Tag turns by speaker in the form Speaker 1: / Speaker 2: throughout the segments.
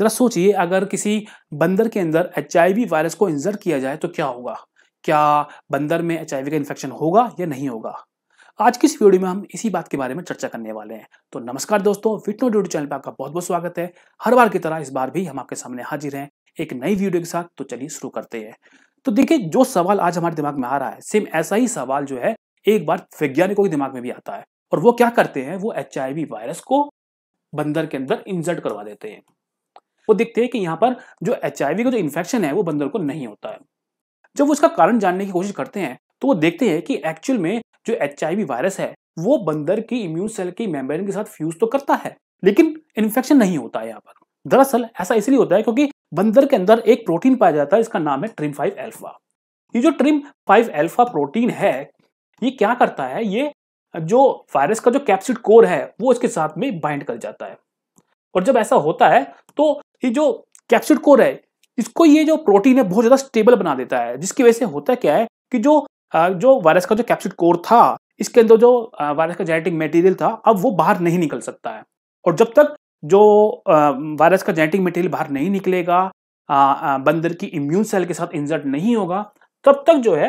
Speaker 1: जरा सोचिए अगर किसी बंदर के अंदर एच वायरस को इंजर्ट किया जाए तो क्या होगा क्या बंदर में एच का इन्फेक्शन होगा या नहीं होगा आज की इस वीडियो में हम इसी बात के बारे में चर्चा करने वाले हैं तो नमस्कार दोस्तों विटनो ड्यूटी चैनल पर आपका बहुत बहुत स्वागत है हर बार की तरह इस बार भी हम आपके सामने हाजिर हैं एक नई वीडियो के साथ तो चलिए शुरू करते हैं तो देखिए जो सवाल आज हमारे दिमाग में आ रहा है सेम ऐसा ही सवाल जो है एक बार वैज्ञानिकों के दिमाग में भी आता है और वो क्या करते हैं वो एच वायरस को बंदर के अंदर इंजर्ट करवा देते हैं वो देखते हैं कि यहाँ पर जो एच का जो इन्फेक्शन है वो बंदर को नहीं होता है जब वो इसका कारण जानने की कोशिश करते हैं तो वो देखते हैं कि एक्चुअल में जो एच वायरस है वो बंदर की इम्यून सेल की मेम्ब्रेन के साथ फ्यूज तो करता है लेकिन इन्फेक्शन नहीं होता है यहाँ पर दरअसल ऐसा इसलिए होता है क्योंकि बंदर के अंदर एक प्रोटीन पाया जाता है इसका नाम है ट्रिम फाइव एल्फा ये जो ट्रिम फाइव एल्फा प्रोटीन है ये क्या करता है ये जो वायरस का जो कैप्सिड कोर है वो इसके साथ में बाइंड कर जाता है और जब ऐसा होता है तो ये जो कैप्सिड कोर है इसको ये जो प्रोटीन है बहुत ज्यादा स्टेबल बना देता है जिसकी वजह से होता क्या है कि जो जो वायरस का जो कैप्सिड कोर था इसके अंदर जो वायरस का जेनेटिक मटेरियल था अब वो बाहर नहीं निकल सकता है और जब तक जो वायरस का जेनेटिक मटेरियल बाहर नहीं निकलेगा बंदर की इम्यून सेल के साथ इंजर्ट नहीं होगा तब तक जो है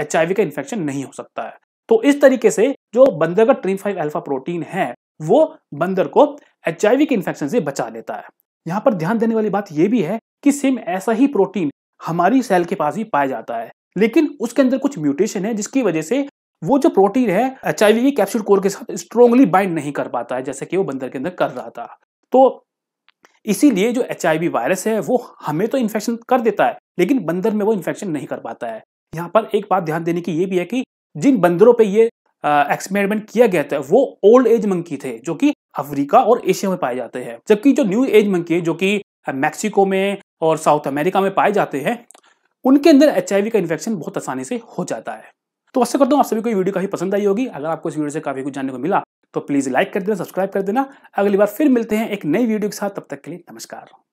Speaker 1: एच का इन्फेक्शन नहीं हो सकता है तो इस तरीके से जो बंदर का ट्रीम फाइव अल्फा प्रोटीन है वो बंदर को एच के इन्फेक्शन से बचा लेता है यहाँ पर ध्यान देने वाली बात यह भी है कि सेम ऐसा ही प्रोटीन हमारी सेल के पास भी पाया जाता है लेकिन उसके अंदर कुछ म्यूटेशन है जिसकी वजह से वो जो प्रोटीन है एच आई कैप्सूल कोर के साथ स्ट्रोंगली बाइंड नहीं कर पाता है जैसे कि वो बंदर के अंदर कर रहा था तो इसीलिए जो एच वायरस है वो हमें तो इन्फेक्शन कर देता है लेकिन बंदर में वो इन्फेक्शन नहीं कर पाता है यहाँ पर एक बात ध्यान देने की ये भी है कि जिन बंदरों पे ये एक्सपेरिमेंट किया गया था वो ओल्ड एज मंकी थे जो कि अफ्रीका और एशिया में पाए जाते हैं जबकि जो न्यू एज मंकी है जो कि मैक्सिको में और साउथ अमेरिका में पाए जाते हैं उनके अंदर एच का इन्फेक्शन बहुत आसानी से हो जाता है तो आशा करता हूँ आप सभी को वीडियो काफी पसंद आई होगी अगर आपको इस वीडियो से काफी कुछ जानने को मिला तो प्लीज लाइक कर देना सब्सक्राइब कर देना अगली बार फिर मिलते हैं एक नई वीडियो के साथ तब तक के लिए नमस्कार